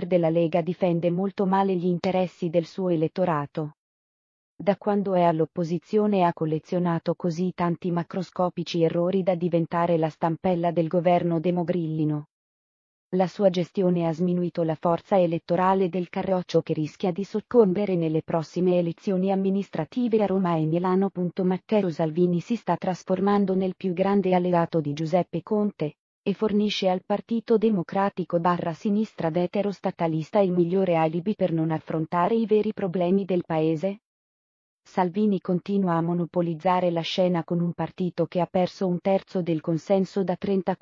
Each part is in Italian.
leader della Lega difende molto male gli interessi del suo elettorato. Da quando è all'opposizione ha collezionato così tanti macroscopici errori da diventare la stampella del governo demogrillino. La sua gestione ha sminuito la forza elettorale del carroccio che rischia di soccombere nelle prossime elezioni amministrative a Roma e Milano. Matteo Salvini si sta trasformando nel più grande alleato di Giuseppe Conte, e fornisce al Partito Democratico barra sinistra d'eterostatalista il migliore alibi per non affrontare i veri problemi del Paese? Salvini continua a monopolizzare la scena con un partito che ha perso un terzo del consenso da 34%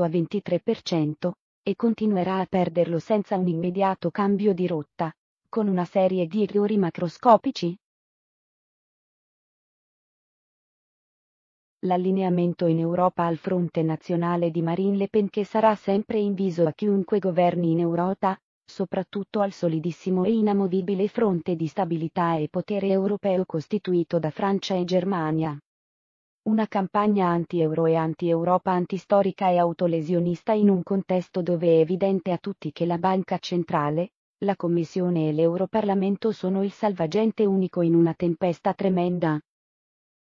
a 23%, e continuerà a perderlo senza un immediato cambio di rotta, con una serie di errori macroscopici, l'allineamento in Europa al fronte nazionale di Marine Le Pen che sarà sempre inviso a chiunque governi in Europa, soprattutto al solidissimo e inamovibile fronte di stabilità e potere europeo costituito da Francia e Germania. Una campagna anti-euro e anti-Europa antistorica e autolesionista in un contesto dove è evidente a tutti che la Banca Centrale, la Commissione e l'Europarlamento sono il salvagente unico in una tempesta tremenda,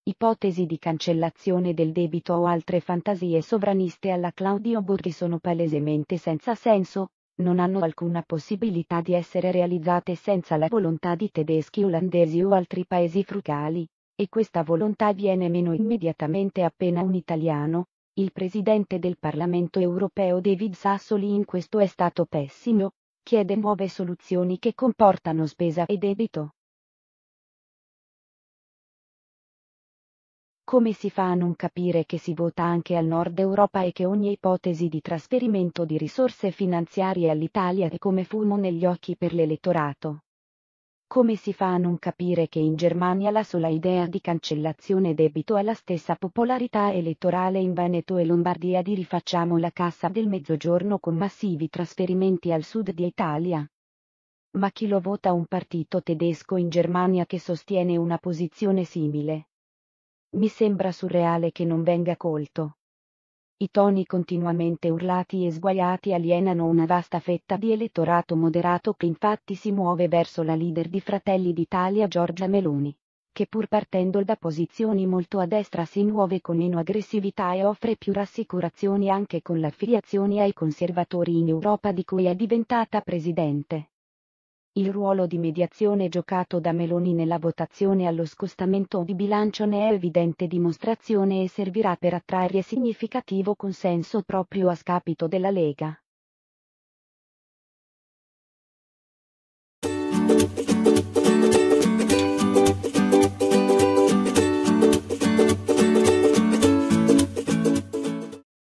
Ipotesi di cancellazione del debito o altre fantasie sovraniste alla Claudio Borghi sono palesemente senza senso, non hanno alcuna possibilità di essere realizzate senza la volontà di tedeschi, olandesi o altri paesi frugali, e questa volontà viene meno immediatamente appena un italiano, il presidente del Parlamento europeo David Sassoli in questo è stato pessimo, chiede nuove soluzioni che comportano spesa e debito. come si fa a non capire che si vota anche al nord Europa e che ogni ipotesi di trasferimento di risorse finanziarie all'Italia è come fumo negli occhi per l'elettorato? Come si fa a non capire che in Germania la sola idea di cancellazione debito ha la stessa popolarità elettorale in Veneto e Lombardia di rifacciamo la cassa del mezzogiorno con massivi trasferimenti al sud di Italia? Ma chi lo vota un partito tedesco in Germania che sostiene una posizione simile? Mi sembra surreale che non venga colto. I toni continuamente urlati e sguaiati alienano una vasta fetta di elettorato moderato che infatti si muove verso la leader di Fratelli d'Italia Giorgia Meloni, che pur partendo da posizioni molto a destra si muove con meno aggressività e offre più rassicurazioni anche con l'affiliazione ai conservatori in Europa di cui è diventata presidente. Il ruolo di mediazione giocato da Meloni nella votazione allo scostamento di bilancio ne è evidente dimostrazione e servirà per attrarre significativo consenso proprio a scapito della Lega.